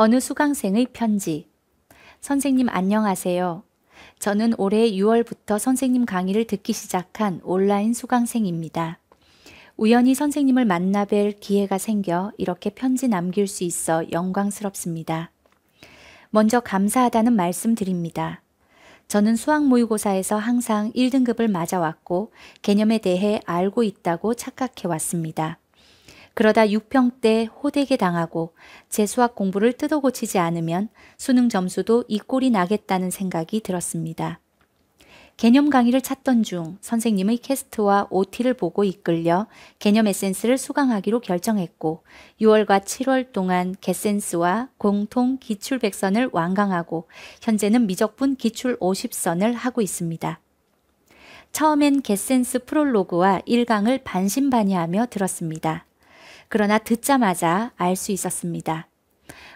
어느 수강생의 편지. 선생님 안녕하세요. 저는 올해 6월부터 선생님 강의를 듣기 시작한 온라인 수강생입니다. 우연히 선생님을 만나 뵐 기회가 생겨 이렇게 편지 남길 수 있어 영광스럽습니다. 먼저 감사하다는 말씀 드립니다. 저는 수학 모의고사에서 항상 1등급을 맞아왔고 개념에 대해 알고 있다고 착각해왔습니다. 그러다 6평 때 호되게 당하고 재수학 공부를 뜯어고치지 않으면 수능 점수도 이 꼴이 나겠다는 생각이 들었습니다. 개념 강의를 찾던 중 선생님의 캐스트와 OT를 보고 이끌려 개념 에센스를 수강하기로 결정했고 6월과 7월 동안 개센스와 공통 기출 100선을 완강하고 현재는 미적분 기출 50선을 하고 있습니다. 처음엔 개센스 프롤로그와 1강을 반신반의하며 들었습니다. 그러나 듣자마자 알 수 있었습니다.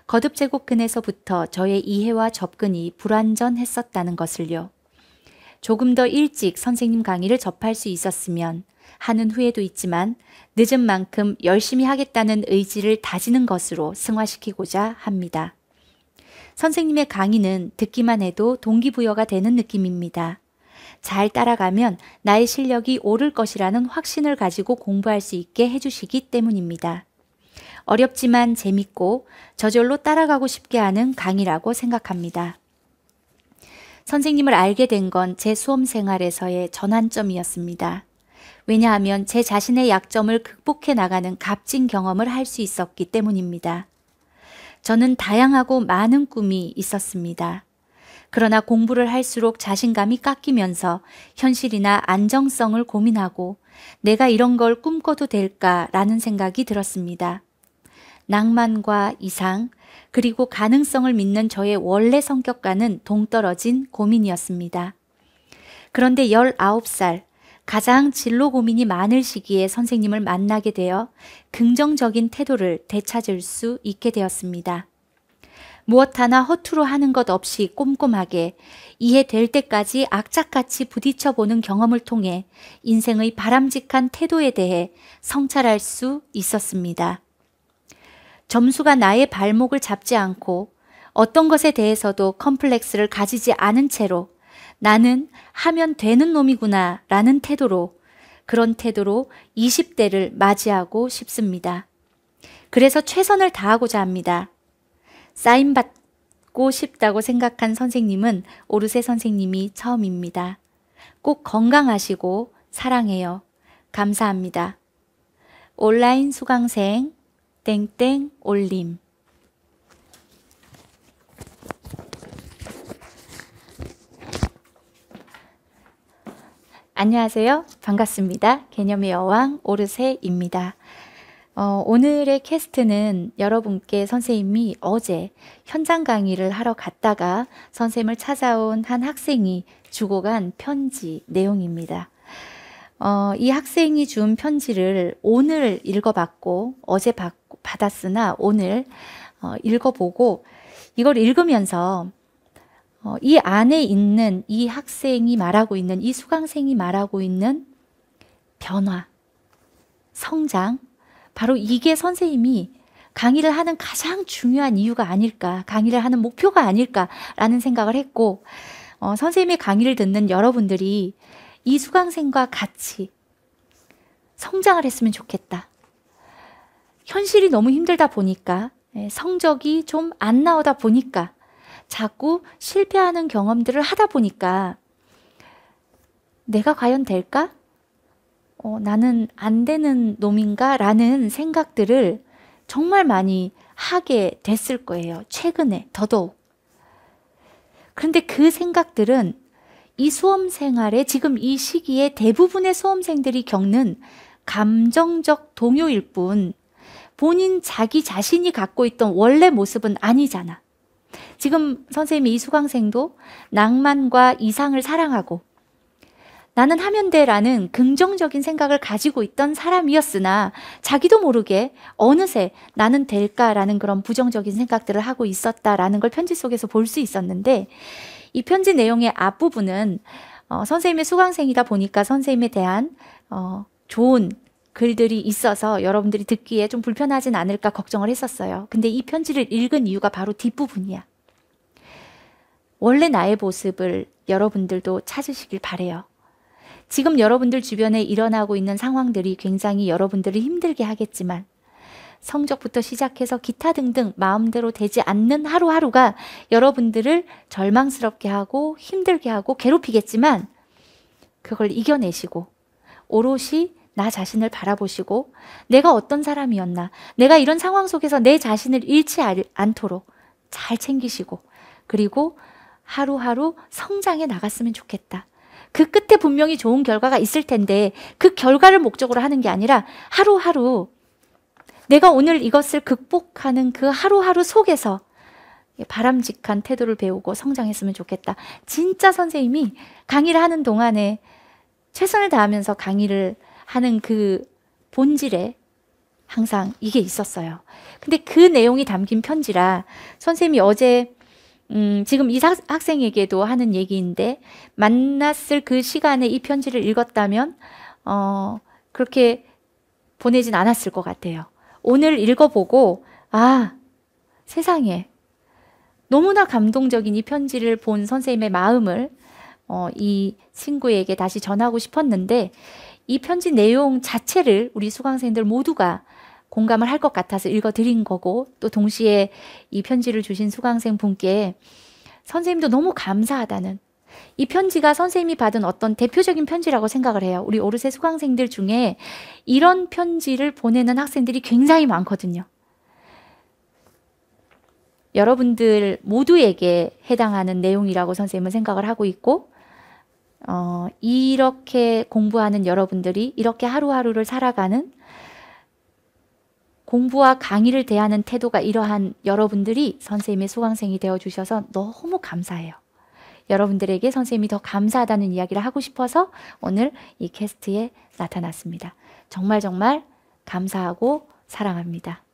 거듭 제국근에서부터 저의 이해와 접근이 불완전했었다는 것을요. 조금 더 일찍 선생님 강의를 접할 수 있었으면 하는 후회도 있지만 늦은 만큼 열심히 하겠다는 의지를 다지는 것으로 승화시키고자 합니다. 선생님의 강의는 듣기만 해도 동기부여가 되는 느낌입니다. 잘 따라가면 나의 실력이 오를 것이라는 확신을 가지고 공부할 수 있게 해주시기 때문입니다. 어렵지만 재밌고 저절로 따라가고 싶게 하는 강의라고 생각합니다. 선생님을 알게 된 건 제 수험 생활에서의 전환점이었습니다. 왜냐하면 제 자신의 약점을 극복해 나가는 값진 경험을 할 수 있었기 때문입니다. 저는 다양하고 많은 꿈이 있었습니다. 그러나 공부를 할수록 자신감이 깎이면서 현실이나 안정성을 고민하고 내가 이런 걸 꿈꿔도 될까라는 생각이 들었습니다. 낭만과 이상, 그리고 가능성을 믿는 저의 원래 성격과는 동떨어진 고민이었습니다. 그런데 19살, 가장 진로 고민이 많을 시기에 선생님을 만나게 되어 긍정적인 태도를 되찾을 수 있게 되었습니다. 무엇 하나 허투루 하는 것 없이 꼼꼼하게 이해될 때까지 악착같이 부딪혀 보는 경험을 통해 인생의 바람직한 태도에 대해 성찰할 수 있었습니다. 점수가 나의 발목을 잡지 않고 어떤 것에 대해서도 컴플렉스를 가지지 않은 채로 나는 하면 되는 놈이구나 라는 태도로 그런 태도로 20대를 맞이하고 싶습니다. 그래서 최선을 다하고자 합니다. 사인받고 싶다고 생각한 선생님은 오르세 선생님이 처음입니다. 꼭 건강하시고 사랑해요. 감사합니다. 온라인 수강생 땡땡 올림 안녕하세요. 반갑습니다. 개념의 여왕 오르세입니다. 어, 오늘의 캐스트는 여러분께 선생님이 어제 현장 강의를 하러 갔다가 선생님을 찾아온 한 학생이 주고 간 편지 내용입니다. 어, 이 학생이 준 편지를 오늘 읽어봤고 어제 받, 받았으나 오늘 어, 읽어보고 이걸 읽으면서 어, 이 안에 있는 이 학생이 말하고 있는 이 수강생이 말하고 있는 변화, 성장, 바로 이게 선생님이 강의를 하는 가장 중요한 이유가 아닐까, 강의를 하는 목표가 아닐까라는 생각을 했고, 어, 선생님의 강의를 듣는 여러분들이 이 수강생과 같이 성장을 했으면 좋겠다. 현실이 너무 힘들다 보니까, 예, 성적이 좀 안 나오다 보니까, 자꾸 실패하는 경험들을 하다 보니까, 내가 과연 될까? 어, 나는 안 되는 놈인가? 라는 생각들을 정말 많이 하게 됐을 거예요. 최근에 더더욱. 그런데 그 생각들은 이 수험 생활에 지금 이 시기에 대부분의 수험생들이 겪는 감정적 동요일 뿐 본인 자기 자신이 갖고 있던 원래 모습은 아니잖아. 지금 선생님이 이수강생도 낭만과 이상을 사랑하고 나는 하면 돼라는 긍정적인 생각을 가지고 있던 사람이었으나 자기도 모르게 어느새 나는 될까라는 그런 부정적인 생각들을 하고 있었다라는 걸 편지 속에서 볼 수 있었는데 이 편지 내용의 앞부분은 어, 선생님의 수강생이다 보니까 선생님에 대한 어, 좋은 글들이 있어서 여러분들이 듣기에 좀 불편하진 않을까 걱정을 했었어요. 근데 이 편지를 읽은 이유가 바로 뒷부분이야. 원래 나의 모습을 여러분들도 찾으시길 바래요. 지금 여러분들 주변에 일어나고 있는 상황들이 굉장히 여러분들을 힘들게 하겠지만 성적부터 시작해서 기타 등등 마음대로 되지 않는 하루하루가 여러분들을 절망스럽게 하고 힘들게 하고 괴롭히겠지만 그걸 이겨내시고 오롯이 나 자신을 바라보시고 내가 어떤 사람이었나 내가 이런 상황 속에서 내 자신을 잃지 않도록 잘 챙기시고 그리고 하루하루 성장해 나갔으면 좋겠다. 그 끝에 분명히 좋은 결과가 있을 텐데 그 결과를 목적으로 하는 게 아니라 하루하루 내가 오늘 이것을 극복하는 그 하루하루 속에서 바람직한 태도를 배우고 성장했으면 좋겠다. 진짜 선생님이 강의를 하는 동안에 최선을 다하면서 강의를 하는 그 본질에 항상 이게 있었어요. 근데 그 내용이 담긴 편지라 선생님이 어제 음, 지금 이 학생에게도 하는 얘기인데 만났을 그 시간에 이 편지를 읽었다면 어, 그렇게 보내진 않았을 것 같아요. 오늘 읽어보고 아 세상에 너무나 감동적인 이 편지를 본 선생님의 마음을 어, 이 친구에게 다시 전하고 싶었는데 이 편지 내용 자체를 우리 수강생들 모두가 공감을 할 것 같아서 읽어드린 거고 또 동시에 이 편지를 주신 수강생 분께 선생님도 너무 감사하다는 이 편지가 선생님이 받은 어떤 대표적인 편지라고 생각을 해요. 우리 오르세 수강생들 중에 이런 편지를 보내는 학생들이 굉장히 많거든요. 여러분들 모두에게 해당하는 내용이라고 선생님은 생각을 하고 있고, 어, 이렇게 공부하는 여러분들이 이렇게 하루하루를 살아가는 공부와 강의를 대하는 태도가 이러한 여러분들이 선생님의 수강생이 되어 주셔서 너무 감사해요. 여러분들에게 선생님이 더 감사하다는 이야기를 하고 싶어서 오늘 이 캐스트에 나타났습니다. 정말 정말 감사하고 사랑합니다.